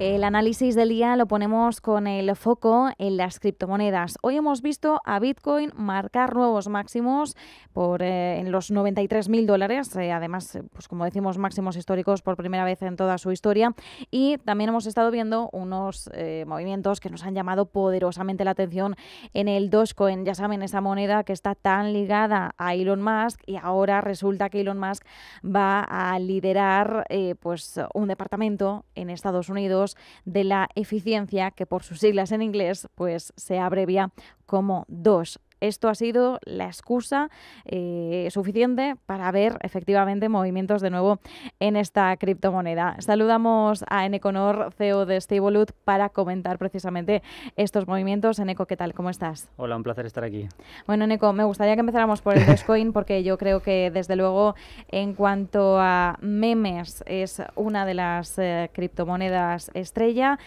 El análisis del día lo ponemos con el foco en las criptomonedas. Hoy hemos visto a Bitcoin marcar nuevos máximos por, eh, en los 93.000 dólares, eh, además, eh, pues como decimos, máximos históricos por primera vez en toda su historia. Y también hemos estado viendo unos movimientos que nos han llamado poderosamente la atención en el Dogecoin. Ya saben, esa moneda que está tan ligada a Elon Musk y ahora resulta que Elon Musk va a liderar pues, un departamento en Estados Unidos de la Eficiencia, que por sus siglas en inglés pues se abrevia como dos esto ha sido la excusa eh, suficiente para ver efectivamente movimientos de nuevo en esta criptomoneda. Saludamos a Eneconor, CEO de Stevolut para comentar precisamente estos movimientos. Eneco, ¿qué tal? ¿Cómo estás? Hola, un placer estar aquí. Bueno, Eneco, me gustaría que empezáramos por el Dogecoin porque yo creo que desde luego en cuanto a memes es una de las eh, criptomonedas estrella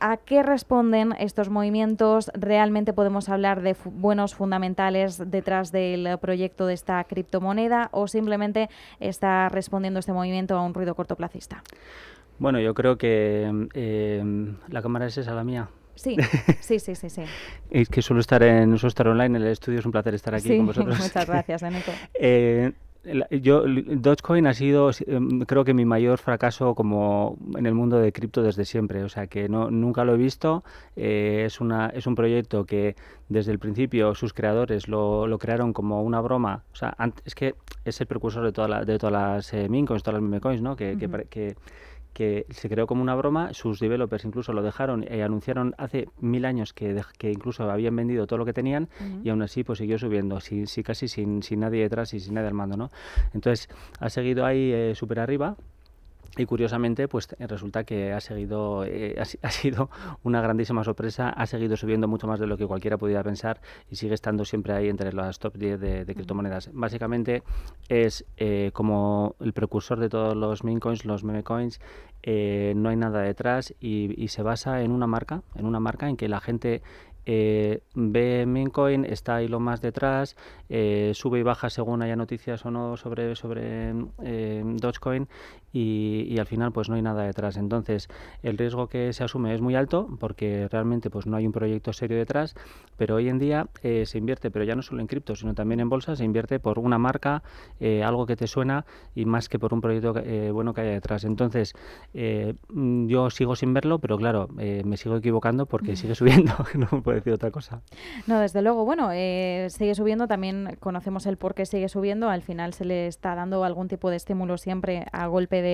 a qué responden estos movimientos. Realmente podemos hablar de buenos fundamentales detrás del eh, proyecto de esta criptomoneda o simplemente está respondiendo este movimiento a un ruido cortoplacista. Bueno, yo creo que em, la cámara es esa la mía. Sí, sí, sí, sí, sí. es que suelo estar en suelo estar online en el estudio, es un placer estar aquí con vosotros. Muchas gracias, Enico. yo, Dogecoin ha sido, em, creo que mi mayor fracaso como en el mundo de cripto desde siempre. O sea, que no, nunca lo he visto. Eh, es, una, es un proyecto que desde el principio sus creadores lo, lo crearon como una broma. O sea, es que es el precursor de, toda la, de todas las eh, mincoins, todas las memecoins, ¿no? que, que que se creó como una broma, sus developers incluso lo dejaron, y eh, anunciaron hace mil años que, incluso habían vendido todo lo que tenían y aún así pues siguió subiendo, si, casi sin, sin, nadie detrás y sin nadie al mando, ¿no? Entonces ha seguido ahí eh, súper arriba y curiosamente, pues resulta que ha seguido, eh, ha, sido una grandísima sorpresa, ha seguido subiendo mucho más de lo que cualquiera pudiera pensar y sigue estando siempre ahí entre las top 10 de, criptomonedas. Básicamente es eh, como el precursor de todos los meme coins, los meme coins, eh, no hay nada detrás y, se basa en una marca, en una marca en que la gente eh, ve Mincoin, está ahí lo más detrás, sube y baja según haya noticias o no sobre, sobre Dogecoin y, al final pues no hay nada detrás. Entonces el riesgo que se asume es muy alto porque realmente pues no hay un proyecto serio detrás, pero hoy en día eh, se invierte, pero ya no solo en cripto, sino también en bolsa, se invierte por una marca, eh, algo que te suena y más que por un proyecto eh, bueno que haya detrás. Entonces mm, yo sigo sin verlo, pero claro, me sigo equivocando porque sigue subiendo, no me puedo decir otra cosa. No, desde luego, bueno, sigue subiendo, también conocemos el por qué sigue subiendo, al final se le está dando algún tipo de estímulo siempre a golpe de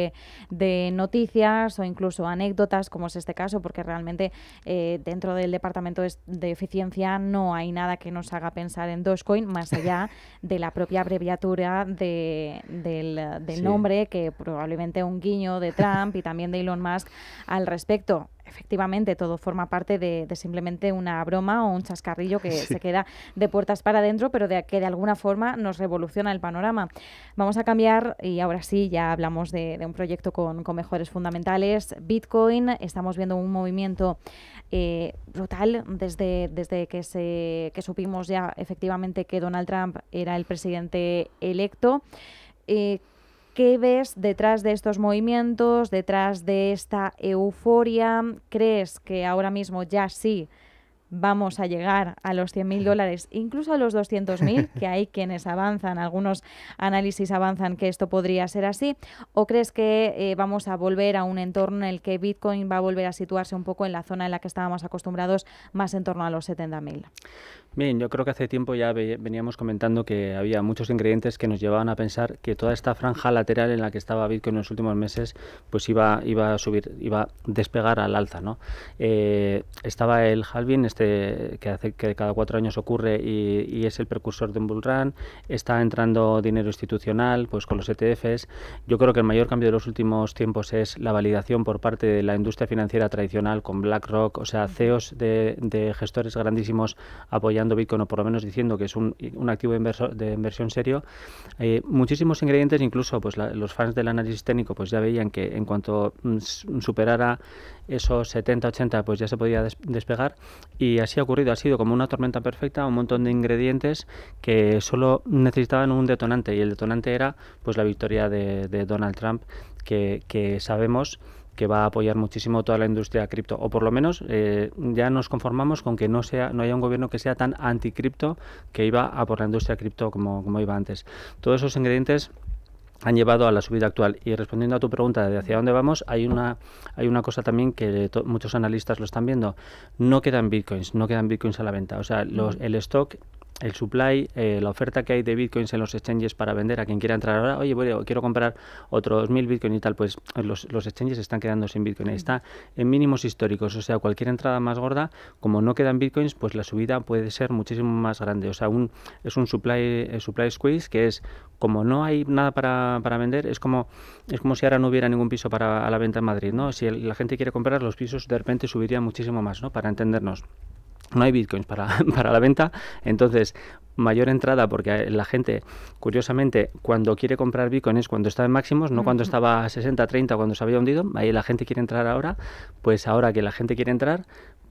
de, noticias o incluso anécdotas, como es este caso, porque realmente eh, dentro del departamento de eficiencia no hay nada que nos haga pensar en Dogecoin más allá de la propia abreviatura del, nombre, que probablemente un guiño de Trump y también de Elon Musk al respecto efectivamente todo forma parte de, simplemente una broma o un chascarrillo que se queda de puertas para adentro, pero de, que de alguna forma nos revoluciona el panorama. Vamos a cambiar y ahora sí, ya hablamos de, un proyecto con, mejores fundamentales. Bitcoin, estamos viendo un movimiento eh, brutal desde, desde que, se, que supimos ya efectivamente que Donald Trump era el presidente electo. Eh, ¿Qué ves detrás de estos movimientos, detrás de esta euforia? ¿Crees que ahora mismo ya sí vamos a llegar a los 100.000 dólares, incluso a los 200.000, que hay quienes avanzan, algunos análisis avanzan que esto podría ser así, o crees que eh, vamos a volver a un entorno en el que Bitcoin va a volver a situarse un poco en la zona en la que estábamos acostumbrados, más en torno a los 70.000? Bien, yo creo que hace tiempo ya veníamos comentando que había muchos ingredientes que nos llevaban a pensar que toda esta franja lateral en la que estaba Bitcoin en los últimos meses, pues iba, iba a subir, iba a despegar al alza, ¿no? Eh, estaba el halving, este este, que, hace, que cada cuatro años ocurre y, es el precursor de un bull Está entrando dinero institucional pues con los ETFs. Yo creo que el mayor cambio de los últimos tiempos es la validación por parte de la industria financiera tradicional con BlackRock, o sea, CEOs de, gestores grandísimos apoyando Bitcoin o por lo menos diciendo que es un, un activo de inversión serio. Eh, muchísimos ingredientes, incluso pues los fans del análisis técnico pues ya veían que en cuanto mm, superara esos 70-80 pues ya se podía despegar y así ha ocurrido, ha sido como una tormenta perfecta, un montón de ingredientes que solo necesitaban un detonante y el detonante era pues la victoria de, Donald Trump que, sabemos que va a apoyar muchísimo toda la industria cripto. O por lo menos eh, ya nos conformamos con que no sea, no haya un gobierno que sea tan anticripto que iba a por la industria cripto como, como iba antes. Todos esos ingredientes han llevado a la subida actual. Y respondiendo a tu pregunta de hacia dónde vamos, hay una, hay una cosa también que muchos analistas lo están viendo. No quedan bitcoins, no quedan bitcoins a la venta. O sea, los, el stock el supply, eh, la oferta que hay de bitcoins en los exchanges para vender a quien quiera entrar ahora, oye, bueno, quiero comprar otros mil bitcoins y tal, pues eh, los, exchanges están quedando sin bitcoin, mm. está en mínimos históricos, o sea, cualquier entrada más gorda, como no quedan bitcoins, pues la subida puede ser muchísimo más grande, o sea, un, es un supply, eh, supply squeeze que es como no hay nada para, vender, es como, es como si ahora no hubiera ningún piso para la venta en Madrid, ¿no? Si la gente quiere comprar, los pisos de repente subirían muchísimo más, ¿no? Para entendernos no hay bitcoins para, la venta, entonces mayor entrada porque la gente, curiosamente, cuando quiere comprar bitcoins cuando estaba en máximos, no cuando estaba a 60, 30, cuando se había hundido. Ahí la gente quiere entrar ahora, pues ahora que la gente quiere entrar,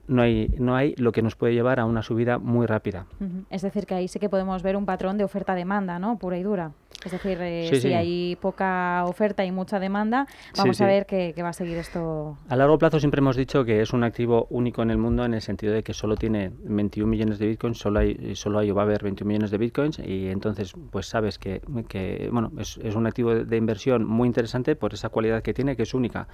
no hay, no hay lo que nos puede llevar a una subida muy rápida. Es decir, que ahí sí que podemos ver un patrón de oferta-demanda, ¿no? Pura y dura. Es decir, eh, si hay poca oferta y mucha demanda, vamos a ver qué va a seguir esto. A largo plazo siempre hemos dicho que es un activo único en el mundo en el sentido de que solo tiene 21 millones de bitcoins, solo hay, solo hay o va a haber 21 millones de bitcoins y entonces pues sabes que, que bueno, es, es, un activo de, inversión muy interesante por esa cualidad que tiene que es única.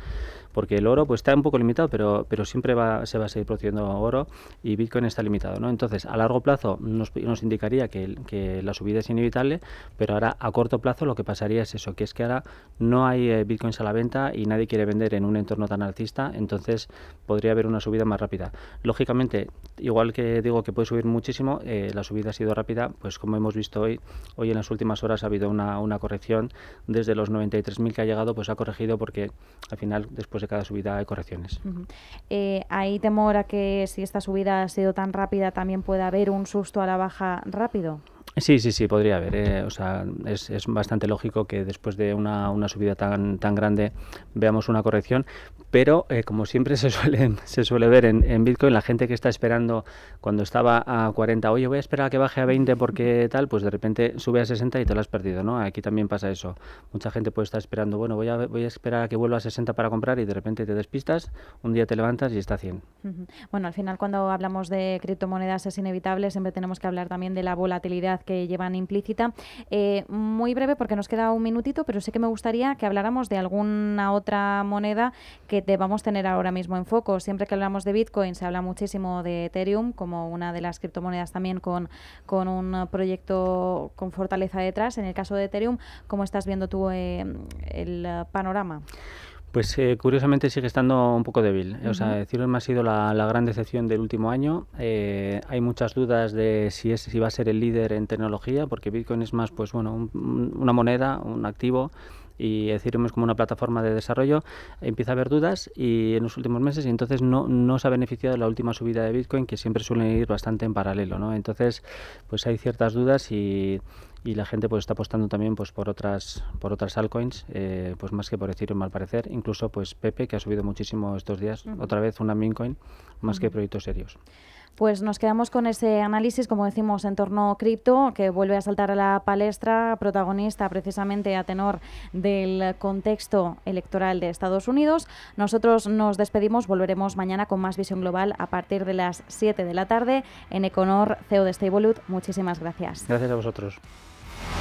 Porque el oro pues está un poco limitado, pero, pero siempre va, se va a seguir produciendo oro y bitcoin está limitado. ¿no? Entonces, a largo plazo nos, nos indicaría que, que la subida es inevitable, pero ahora a corto plazo lo que pasaría es eso, que es que ahora no hay eh, bitcoins a la venta y nadie quiere vender en un entorno tan alcista, entonces podría haber una subida más rápida. Lógicamente, igual que digo que puede subir muchísimo, eh, la subida ha sido rápida, pues como hemos visto hoy, hoy en las últimas horas ha habido una, corrección, desde los 93.000 que ha llegado, pues ha corregido porque al final después de cada subida hay correcciones. Eh, ¿Hay temor a que si esta subida ha sido tan rápida también pueda haber un susto a la baja rápido? Sí, sí, sí, podría haber. Eh, o sea, es, bastante lógico que después de una, subida tan, tan grande veamos una corrección, pero eh, como siempre se suele, se suele ver en, Bitcoin, la gente que está esperando cuando estaba a 40, oye, voy a esperar a que baje a 20 porque tal, pues de repente sube a 60 y te lo has perdido, ¿no? Aquí también pasa eso. Mucha gente puede estar esperando, bueno, voy a, voy a esperar a que vuelva a 60 para comprar y de repente te despistas, un día te levantas y está a 100. Bueno, al final cuando hablamos de criptomonedas es inevitable, siempre tenemos que hablar también de la volatilidad que llevan implícita. Eh, muy breve porque nos queda un minutito, pero sí que me gustaría que habláramos de alguna otra moneda que debamos tener ahora mismo en foco. Siempre que hablamos de Bitcoin se habla muchísimo de Ethereum como una de las criptomonedas también con, con un proyecto con fortaleza detrás. En el caso de Ethereum, ¿cómo estás viendo tú eh, el eh, panorama? Pues eh, curiosamente sigue estando un poco débil. O sea, ha sido la, gran decepción del último año. Eh, hay muchas dudas de si, es, si va a ser el líder en tecnología, porque Bitcoin es más, pues bueno, una moneda, un activo y Ethereum es como una plataforma de desarrollo, empieza a haber dudas y en los últimos meses y entonces no, no se ha beneficiado de la última subida de Bitcoin que siempre suele ir bastante en paralelo, Entonces, pues hay ciertas dudas y, la gente pues está apostando también pues por otras por otras altcoins eh, pues más que por Ethereum mal parecer incluso pues Pepe que ha subido muchísimo estos días otra vez una mincoin más que proyectos serios pues nos quedamos con ese análisis, como decimos, en torno a cripto, que vuelve a saltar a la palestra, protagonista precisamente a tenor del contexto electoral de Estados Unidos. Nosotros nos despedimos, volveremos mañana con más visión global a partir de las 7 de la tarde en Econor CEO de Stablewood. Muchísimas gracias. Gracias a vosotros.